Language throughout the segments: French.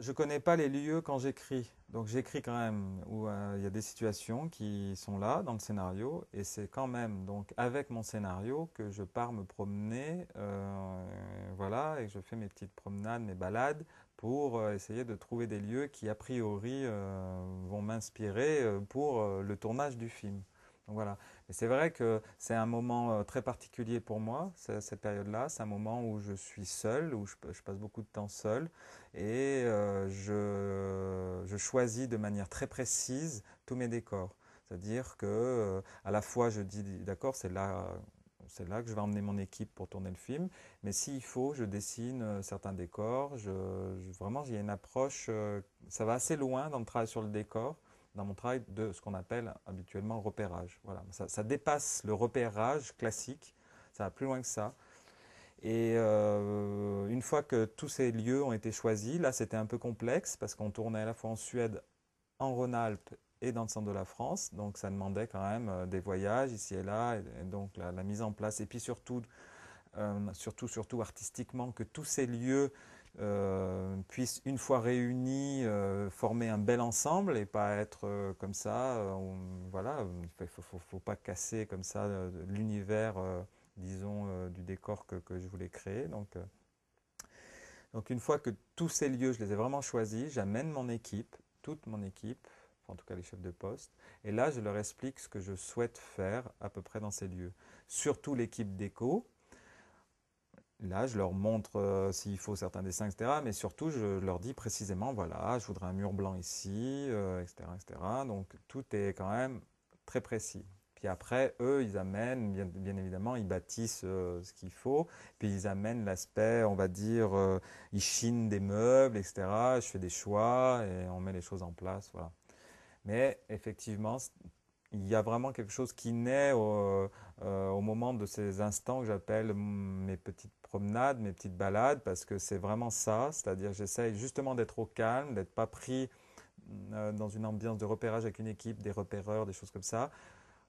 je connais pas les lieux quand j'écris. Donc j'écris quand même où euh, il y a des situations qui sont là dans le scénario et c'est quand même donc avec mon scénario que je pars me promener, euh, voilà, et je fais mes petites promenades, mes balades pour euh, essayer de trouver des lieux qui a priori vont m'inspirer pour le tournage du film. Donc voilà. Et c'est vrai que c'est un moment euh, très particulier pour moi, cette période-là. C'est un moment où je suis seul, où je, passe beaucoup de temps seul. Et euh, je, choisis de manière très précise tous mes décors. C'est-à-dire que euh, à la fois je dis d'accord, c'est là que je vais emmener mon équipe pour tourner le film. Mais s'il faut, je dessine certains décors. vraiment, il y a une approche, ça va assez loin dans le travail sur le décor dans mon travail de ce qu'on appelle habituellement repérage. Voilà, ça, dépasse le repérage classique, ça va plus loin que ça. Et euh, une fois que tous ces lieux ont été choisis, là c'était un peu complexe parce qu'on tournait à la fois en Suède, en Rhône-Alpes et dans le centre de la France, donc ça demandait quand même euh, des voyages ici et là, et donc la, mise en place, et puis surtout, euh, surtout, surtout artistiquement, que tous ces lieux euh, puissent, une fois réunis, euh, former un bel ensemble et pas être euh, comme ça. voilà, il ne faut, pas casser comme ça l'univers, disons, du décor que, je voulais créer. Donc, donc une fois que tous ces lieux, je les ai vraiment choisis, j'amène mon équipe, toute mon équipe, en tout cas les chefs de poste, et là je leur explique ce que je souhaite faire à peu près dans ces lieux. Surtout l'équipe déco, Là, je leur montre euh, s'il faut certains dessins, etc. Mais surtout, je leur dis précisément, voilà, je voudrais un mur blanc ici, etc., euh, etc. Donc, tout est quand même très précis. Puis après, eux, ils amènent, bien, évidemment, ils bâtissent euh, ce qu'il faut. Puis ils amènent l'aspect, on va dire, ils chinent des meubles, etc. Je fais des choix et on met les choses en place, voilà. Mais effectivement, il y a vraiment quelque chose qui naît euh, au, moment de ces instants que j'appelle mes petites promenades, mes petites balades, parce que c'est vraiment ça, c'est-à-dire j'essaye justement d'être au calme, d'être pas pris euh, dans une ambiance de repérage avec une équipe, des repéreurs, des choses comme ça.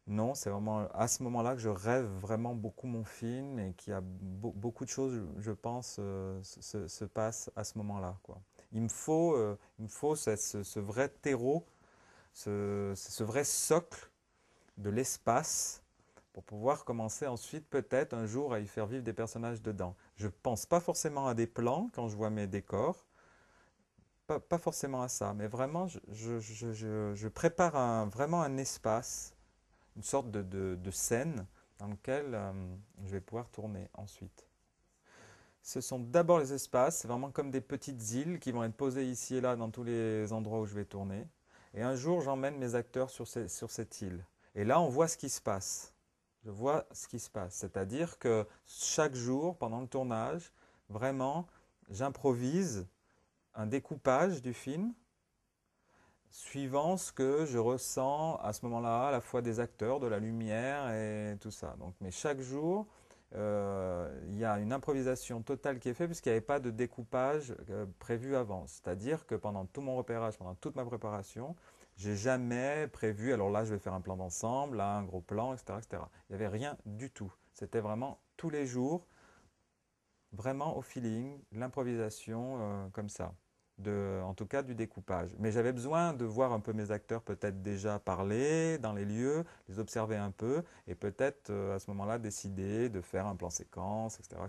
Non, c'est vraiment à ce moment-là que je rêve vraiment beaucoup mon film et qu'il y a beaucoup de choses, je pense, euh, se, passent à ce moment-là. Il me faut, il faut ce, vrai terreau, ce vrai socle de l'espace pour pouvoir commencer ensuite peut-être un jour à y faire vivre des personnages dedans. Je ne pense pas forcément à des plans quand je vois mes décors, pas, forcément à ça, mais vraiment je, prépare vraiment un espace, une sorte de, scène dans lequel euh, je vais pouvoir tourner ensuite. Ce sont d'abord les espaces, c'est vraiment comme des petites îles qui vont être posées ici et là dans tous les endroits où je vais tourner. Et un jour, j'emmène mes acteurs sur, sur cette île. Et là, on voit ce qui se passe. Je vois ce qui se passe. C'est-à-dire que chaque jour, pendant le tournage, vraiment, j'improvise un découpage du film suivant ce que je ressens à ce moment-là, à la fois des acteurs, de la lumière et tout ça. Donc, mais chaque jour, euh, il y a une improvisation totale qui est faite puisqu'il n'y avait pas de découpage euh, prévu avant. C'est-à-dire que pendant tout mon repérage, pendant toute ma préparation, j'ai jamais prévu, alors là, je vais faire un plan d'ensemble, là, un gros plan, etc. etc. Il n'y avait rien du tout. C'était vraiment tous les jours, vraiment au feeling, l'improvisation euh, comme ça en tout cas du découpage. Mais j'avais besoin de voir un peu mes acteurs peut-être déjà parler dans les lieux, les observer un peu et peut-être euh, à ce moment-là décider de faire un plan séquence, etc.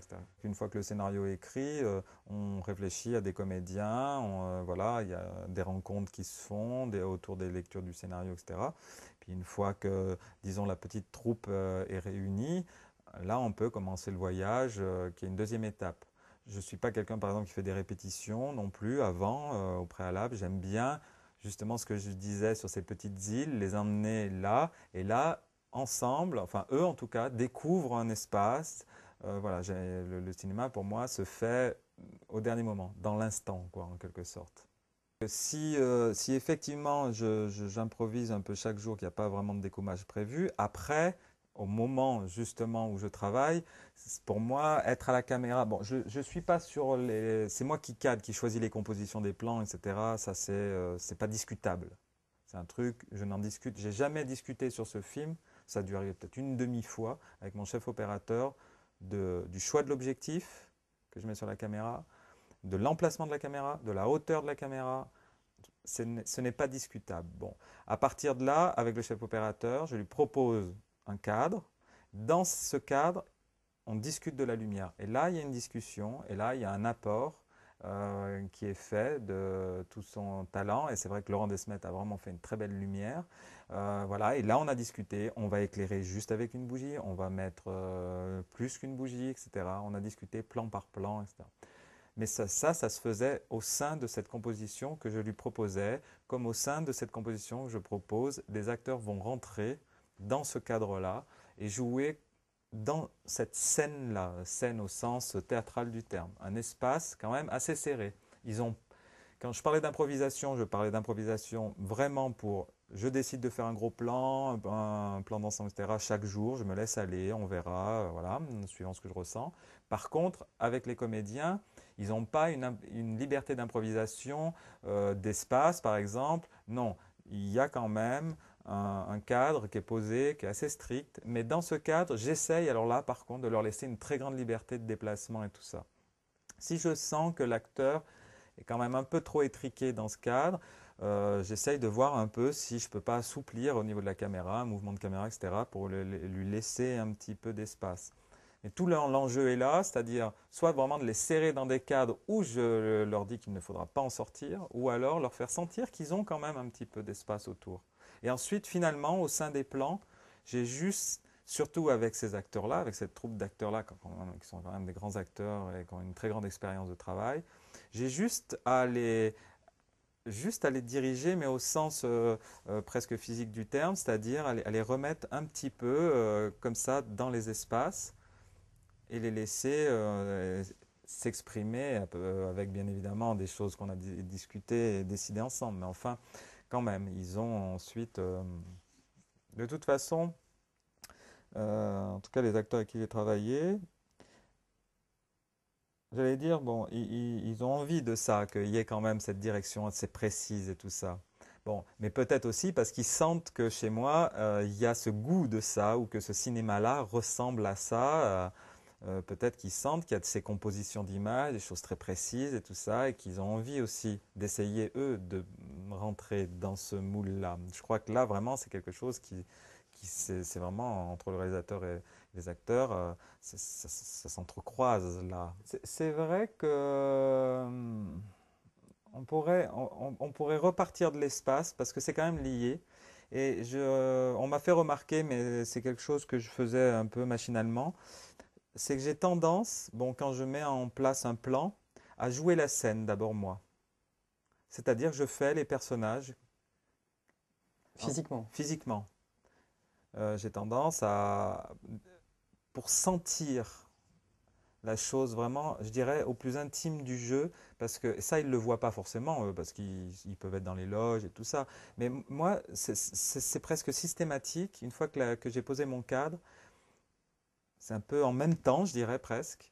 Une fois que le scénario est écrit, euh, on réfléchit à des comédiens, euh, voilà, il y a des rencontres qui se font autour des lectures du scénario, etc. Puis une fois que, disons, la petite troupe est réunie, là on peut commencer le voyage qui est une deuxième étape. Je ne suis pas quelqu'un, par exemple, qui fait des répétitions non plus avant, euh, au préalable. J'aime bien justement ce que je disais sur ces petites îles, les emmener là. Et là, ensemble, enfin eux en tout cas, découvrent un espace. Euh, voilà, le, cinéma pour moi se fait au dernier moment, dans l'instant, quoi, en quelque sorte. Si, euh, si effectivement j'improvise un peu chaque jour, qu'il n'y a pas vraiment de décommage prévu, après, au moment justement où je travaille, pour moi, être à la caméra, bon, je je suis pas sur les... C'est moi qui cadre, qui choisis les compositions des plans, etc. Ça, euh, c'est pas discutable. C'est un truc, je n'en discute, j'ai jamais discuté sur ce film, ça a dû arriver peut-être une demi-fois avec mon chef opérateur, de, du choix de l'objectif que je mets sur la caméra, de l'emplacement de la caméra, de la hauteur de la caméra, ce n'est pas discutable. Bon, à partir de là, avec le chef opérateur, je lui propose un cadre. Dans ce cadre, on discute de la lumière. Et là, il y a une discussion, et là, il y a un apport euh, qui est fait de tout son talent. Et c'est vrai que Laurent Desmet a vraiment fait une très belle lumière. Euh, voilà, et là, on a discuté. On va éclairer juste avec une bougie, on va mettre euh, plus qu'une bougie, etc. On a discuté plan par plan, etc. Mais ça, ça, ça, se faisait au sein de cette composition que je lui proposais, comme au sein de cette composition que je propose, des acteurs vont rentrer dans ce cadre-là et jouer dans cette scène-là, scène au sens théâtral du terme, un espace quand même assez serré. Ils ont, quand je parlais d'improvisation, je parlais d'improvisation vraiment pour, je décide de faire un gros plan, un plan d'ensemble, etc. Chaque jour, je me laisse aller, on verra, euh, voilà, suivant ce que je ressens. Par contre, avec les comédiens, ils n'ont pas une, liberté d'improvisation euh, d'espace, par exemple. Non, il y a quand même un, cadre qui est posé, qui est assez strict. Mais dans ce cadre, j'essaye alors là par contre de leur laisser une très grande liberté de déplacement et tout ça. Si je sens que l'acteur est quand même un peu trop étriqué dans ce cadre, euh, j'essaye de voir un peu si je ne peux pas assouplir au niveau de la caméra, un mouvement de caméra, etc., pour lui laisser un petit peu d'espace. Mais tout l'enjeu est là, c'est-à-dire soit vraiment de les serrer dans des cadres où je leur dis qu'il ne faudra pas en sortir, ou alors leur faire sentir qu'ils ont quand même un petit peu d'espace autour. Et ensuite, finalement, au sein des plans, j'ai juste, surtout avec ces acteurs-là, avec cette troupe d'acteurs-là, hein, qui sont quand même des grands acteurs et qui ont une très grande expérience de travail, j'ai juste à les, juste à les diriger, mais au sens euh, euh, presque physique du terme, c'est-à-dire à, les remettre un petit peu euh, comme ça dans les espaces et les laisser s'exprimer avec bien évidemment des choses qu'on a discutées et décidées ensemble. Mais enfin, quand même, ils ont ensuite... Euh, de toute façon, euh, en tout cas les acteurs avec qui j'ai travaillé, j'allais dire, bon, ils, ont envie de ça, qu'il y ait quand même cette direction assez précise et tout ça. Bon, mais peut-être aussi parce qu'ils sentent que chez moi, euh, il y a ce goût de ça, ou que ce cinéma-là ressemble à ça. peut-être qu'ils sentent qu'il y a de ces compositions d'images, des choses très précises et tout ça, et qu'ils ont envie aussi d'essayer, eux, de rentrer dans ce moule-là. Je crois que là, vraiment, c'est quelque chose qui, qui c'est vraiment entre le réalisateur et les acteurs, euh, ça, s'entrecroise là. C'est vrai que euh, on pourrait, on pourrait repartir de l'espace parce que c'est quand même lié. Et je, on m'a fait remarquer, mais c'est quelque chose que je faisais un peu machinalement, c'est que j'ai tendance, bon, quand je mets en place un plan, à jouer la scène d'abord moi. C'est-à-dire, je fais les personnages. Physiquement. physiquement. Euh, j'ai tendance à. Pour sentir la chose vraiment, je dirais, au plus intime du jeu, parce que ça, ils ne le voient pas forcément, parce qu'ils peuvent être dans les loges et tout ça. Mais moi, c'est presque systématique. Une fois que j'ai posé mon cadre, c'est un peu en même temps, je dirais presque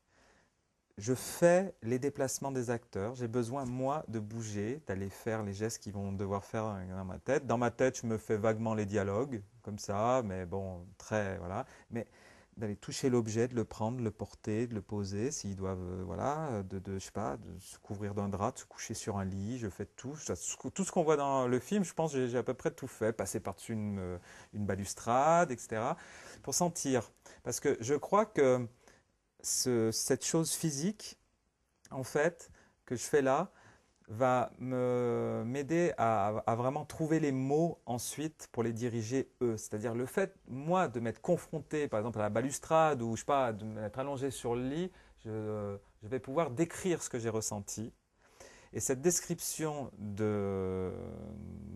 je fais les déplacements des acteurs. J'ai besoin, moi, de bouger, d'aller faire les gestes qu'ils vont devoir faire euh, dans ma tête. Dans ma tête, je me fais vaguement les dialogues, comme ça, mais bon, très, voilà. Mais d'aller toucher l'objet, de le prendre, de le porter, de le poser, s'ils doivent, euh, voilà, de, de, je sais pas, de se couvrir d'un drap, de se coucher sur un lit, je fais tout. Tout ce qu'on voit dans le film, je pense, j'ai à peu près tout fait. Passer par-dessus une, euh, balustrade, etc. Pour sentir. Parce que je crois que cette chose physique, en fait, que je fais là, va m'aider à, vraiment trouver les mots ensuite pour les diriger eux. C'est-à-dire le fait, moi, de m'être confronté, par exemple, à la balustrade ou, je sais pas, de m'être allongé sur le lit, je, vais pouvoir décrire ce que j'ai ressenti. Et cette description de,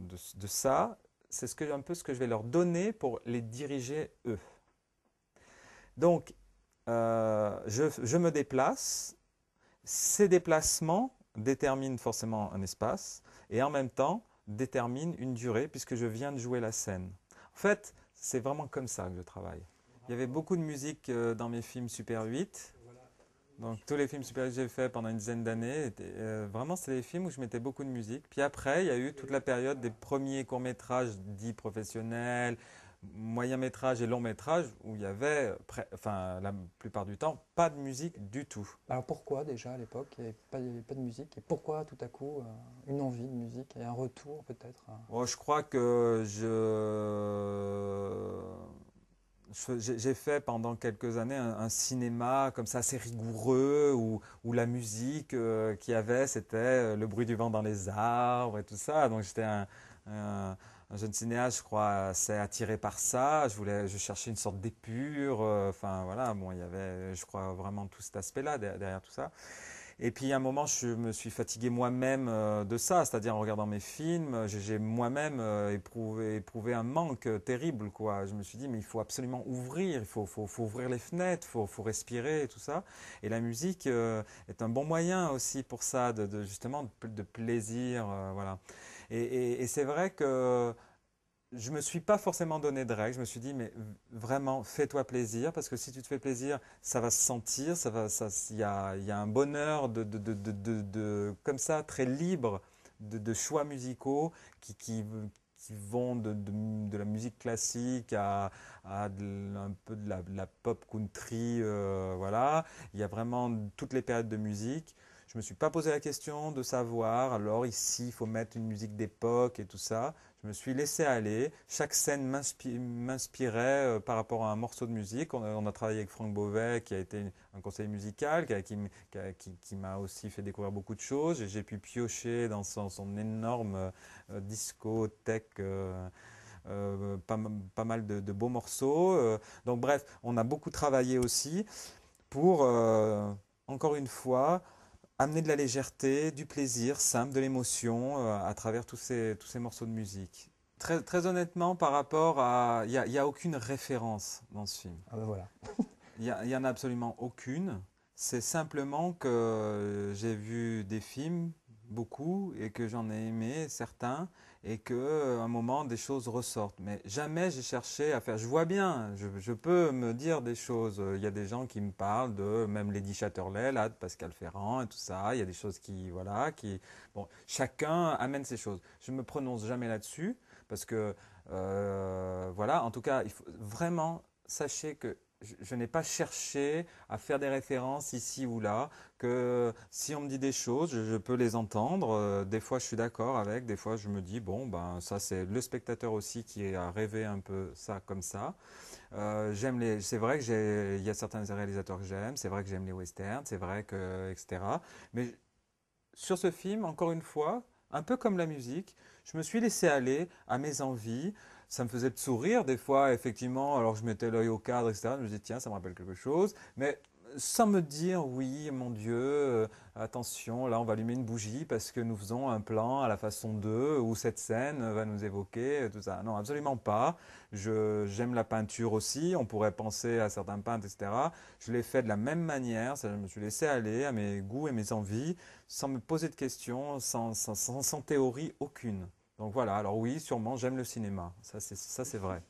de, de ça, c'est ce que, un peu ce que je vais leur donner pour les diriger eux. Donc, euh, je, me déplace, ces déplacements déterminent forcément un espace et en même temps déterminent une durée puisque je viens de jouer la scène. En fait, c'est vraiment comme ça que je travaille. Il y avait beaucoup de musique euh, dans mes films Super 8. Donc tous les films Super 8 que j'ai fait pendant une dizaine d'années, euh, vraiment c'était des films où je mettais beaucoup de musique. Puis après, il y a eu toute la période des premiers courts-métrages dits professionnels, moyen métrage et long métrage où il y avait, enfin la plupart du temps, pas de musique du tout. Alors pourquoi déjà à l'époque il n'y avait, pas de musique et pourquoi tout à coup euh, une envie de musique et un retour peut-être bon, Je crois que je... J'ai fait pendant quelques années un, cinéma comme ça assez rigoureux où, où la musique euh, qu'il y avait c'était euh, le bruit du vent dans les arbres et tout ça. Donc j'étais un un jeune cinéaste, je crois, s'est attiré par ça. Je voulais, je cherchais une sorte d'épure. Euh, enfin voilà, bon, il y avait, je crois, vraiment tout cet aspect-là derrière tout ça. Et puis à un moment, je me suis fatigué moi-même euh, de ça, c'est-à-dire en regardant mes films, j'ai moi-même euh, éprouvé, éprouvé, un manque terrible. Quoi. Je me suis dit, mais il faut absolument ouvrir, il faut, ouvrir les fenêtres, il faut, respirer et tout ça. Et la musique est un bon moyen aussi pour ça, de, justement de, plaisir. voilà. Et, c'est vrai que je ne me suis pas forcément donné de règles. Je me suis dit, mais vraiment, fais-toi plaisir, parce que si tu te fais plaisir, ça va se sentir, ça il y a, un bonheur de, comme ça, très libre de, choix musicaux qui, vont de, la musique classique à, un peu de la, pop country, euh, voilà. Il y a vraiment toutes les périodes de musique. Je ne me suis pas posé la question de savoir, alors ici, il faut mettre une musique d'époque et tout ça. Je me suis laissé aller. Chaque scène m'inspirait euh, par rapport à un morceau de musique. On a, travaillé avec Franck Beauvais, qui a été un conseiller musical, qui, m'a aussi fait découvrir beaucoup de choses. J'ai pu piocher dans son, énorme euh, discothèque. Euh, pas, mal de, de beaux morceaux. donc bref, on a beaucoup travaillé aussi pour, encore une fois, amener de la légèreté, du plaisir, simple, de l'émotion euh, à travers tous ces, morceaux de musique. Très, honnêtement, par rapport à. Il n'y a, a, aucune référence dans ce film. Ah ben voilà. Il n'y en a absolument aucune. C'est simplement que j'ai vu des films, beaucoup, et que j'en ai aimé certains, et qu'à euh, un moment, des choses ressortent. Mais jamais j'ai cherché à faire. Je vois bien, je, peux me dire des choses. Il y a des gens qui me parlent de même Lady Chatterley, là, de Pascal Ferrand et tout ça. Il y a des choses qui, voilà, qui. Bon, chacun amène ses choses. Je ne me prononce jamais là-dessus parce que, euh, voilà, en tout cas, il faut vraiment sachez que je, n'ai pas cherché à faire des références ici ou là, que si on me dit des choses, je, peux les entendre. Euh, des fois, je suis d'accord avec, des fois, je me dis, bon, ben, ça, c'est le spectateur aussi qui a rêvé un peu ça comme ça. Euh, j'aime les, c'est vrai que y a certains réalisateurs que j'aime, c'est vrai que j'aime les westerns, c'est vrai que, etc. Mais sur ce film, encore une fois, un peu comme la musique, je me suis laissé aller à mes envies, ça me faisait sourire des fois, effectivement. Alors je mettais l'œil au cadre, etc. Je me disais, tiens, ça me rappelle quelque chose. Mais sans me dire, oui, mon Dieu, euh, attention, là, on va allumer une bougie parce que nous faisons un plan à la façon 2 où cette scène va nous évoquer, euh, tout ça. Non, absolument pas. J'aime la peinture aussi. On pourrait penser à certains peintres, etc. Je l'ai fait de la même manière. Je me suis laissé aller à mes goûts et mes envies, sans me poser de questions, sans théorie aucune. Donc voilà, alors oui, sûrement, j'aime le cinéma, ça c'est vrai.